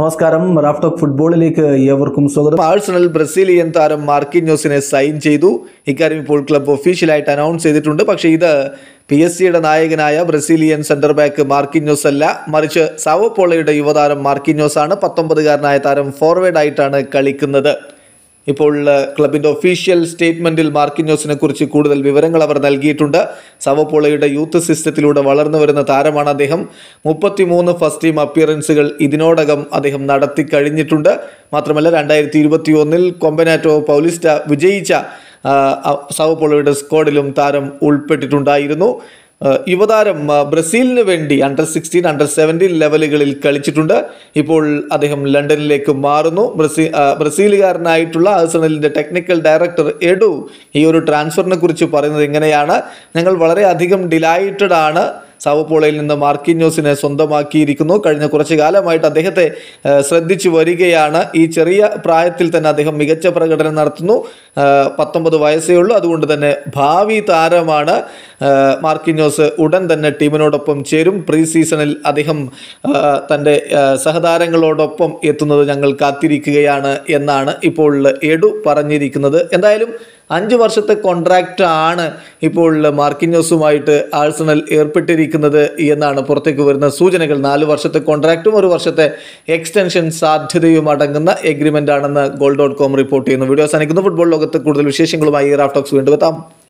നമസ്കാരം റാഫ്ടോക്ക് ഫുട്ബോളിലേക്ക് ഏവർക്കും സ്വാഗതം ആഴ്സണൽ ബ്രസീലിയൻ താരം മാർക്കിന്യോസിനെ സൈൻ ചെയ്തു ഇക്കാര്യം ഇപ്പോൾ ക്ലബ് ഒഫീഷ്യലായിട്ട് അനൗൺസ് ചെയ്തിട്ടുണ്ട് പക്ഷേ ഇത് പി എസ് സിയുടെ നായകനായ ബ്രസീലിയൻ സെന്റർ ബാക്ക് മാർക്കിന്യോസ് അല്ല മറിച്ച് സാവോപോളയുടെ യുവതാരം മാർക്കിന്യോസ് ആണ് പത്തൊമ്പതുകാരനായ താരം ഫോർവേഡ് ആയിട്ടാണ് കളിക്കുന്നത് ഇപ്പോൾ ക്ലബിൻ്റെ ഒഫീഷ്യൽ സ്റ്റേറ്റ്മെൻറ്റിൽ മാർക്കിഞ്ഞോസിനെ കുറിച്ച് കൂടുതൽ വിവരങ്ങൾ അവർ നൽകിയിട്ടുണ്ട് സവപോളയുടെ യൂത്ത് സിസ്റ്റത്തിലൂടെ വളർന്നു വരുന്ന താരമാണ് അദ്ദേഹം മുപ്പത്തിമൂന്ന് ഫസ്റ്റ് ടീം അപ്പിയറൻസുകൾ ഇതിനോടകം അദ്ദേഹം നടത്തി കഴിഞ്ഞിട്ടുണ്ട് മാത്രമല്ല രണ്ടായിരത്തി ഇരുപത്തി ഒന്നിൽ കൊമ്പനാറ്റോ പൗലിസ്റ്റ വിജയിച്ച സവപോളയുടെ സ്ക്വാഡിലും താരം ഉൾപ്പെട്ടിട്ടുണ്ടായിരുന്നു യുവതാരം ബ്രസീലിന് വേണ്ടി അണ്ടർ സിക്സ്റ്റീൻ അണ്ടർ സെവൻറ്റീൻ ലെവലുകളിൽ കളിച്ചിട്ടുണ്ട് ഇപ്പോൾ അദ്ദേഹം ലണ്ടനിലേക്ക് മാറുന്നു ബ്രസീ ബ്രസീലുകാരനായിട്ടുള്ള ആഴ്സണലിൻ്റെ ടെക്നിക്കൽ ഡയറക്ടർ എഡു ഈ ഒരു ട്രാൻസ്ഫറിനെ കുറിച്ച് പറയുന്നത് ഇങ്ങനെയാണ് ഞങ്ങൾ വളരെയധികം ഡിലൈറ്റഡ് ആണ് സാവപ്പോളയിൽ നിന്ന് മാർക്കിന്യൂസിനെ സ്വന്തമാക്കിയിരിക്കുന്നു കഴിഞ്ഞ കുറച്ച് കാലമായിട്ട് അദ്ദേഹത്തെ ശ്രദ്ധിച്ചു വരികയാണ് ഈ ചെറിയ പ്രായത്തിൽ തന്നെ അദ്ദേഹം മികച്ച പ്രകടനം നടത്തുന്നു പത്തൊമ്പത് വയസ്സേ ഉള്ളൂ അതുകൊണ്ട് തന്നെ ഭാവി താരമാണ് മാർക്കിഞ്ഞോസ് ഉടൻ തന്നെ ടീമിനോടൊപ്പം ചേരും പ്രീ സീസണിൽ അദ്ദേഹം തൻ്റെ സഹതാരങ്ങളോടൊപ്പം എത്തുന്നത് ഞങ്ങൾ കാത്തിരിക്കുകയാണ് എന്നാണ് ഇപ്പോൾ എഡു പറഞ്ഞിരിക്കുന്നത് എന്തായാലും അഞ്ച് വർഷത്തെ കോൺട്രാക്റ്റ് ആണ് ഇപ്പോൾ മാർക്കിഞ്ഞോസുമായിട്ട് ആഴ്സണൽ ഏർപ്പെട്ടിരിക്കുന്നത് എന്നാണ് പുറത്തേക്ക് വരുന്ന സൂചനകൾ നാല് വർഷത്തെ കോൺട്രാക്റ്റും ഒരു വർഷത്തെ എക്സ്റ്റൻഷൻ സാധ്യതയും അടങ്ങുന്ന എഗ്രിമെൻ്റ് ആണെന്ന് ഗോൾ ഡോട്ട് കോം റിപ്പോർട്ട് ചെയ്യുന്നു വീഡിയോ സാധിക്കുന്നു ഫുട്ബോൾ ലോകത്ത് കൂടുതൽ വിശേഷങ്ങളുമായി ടോക്സ് വീണ്ടും എത്താം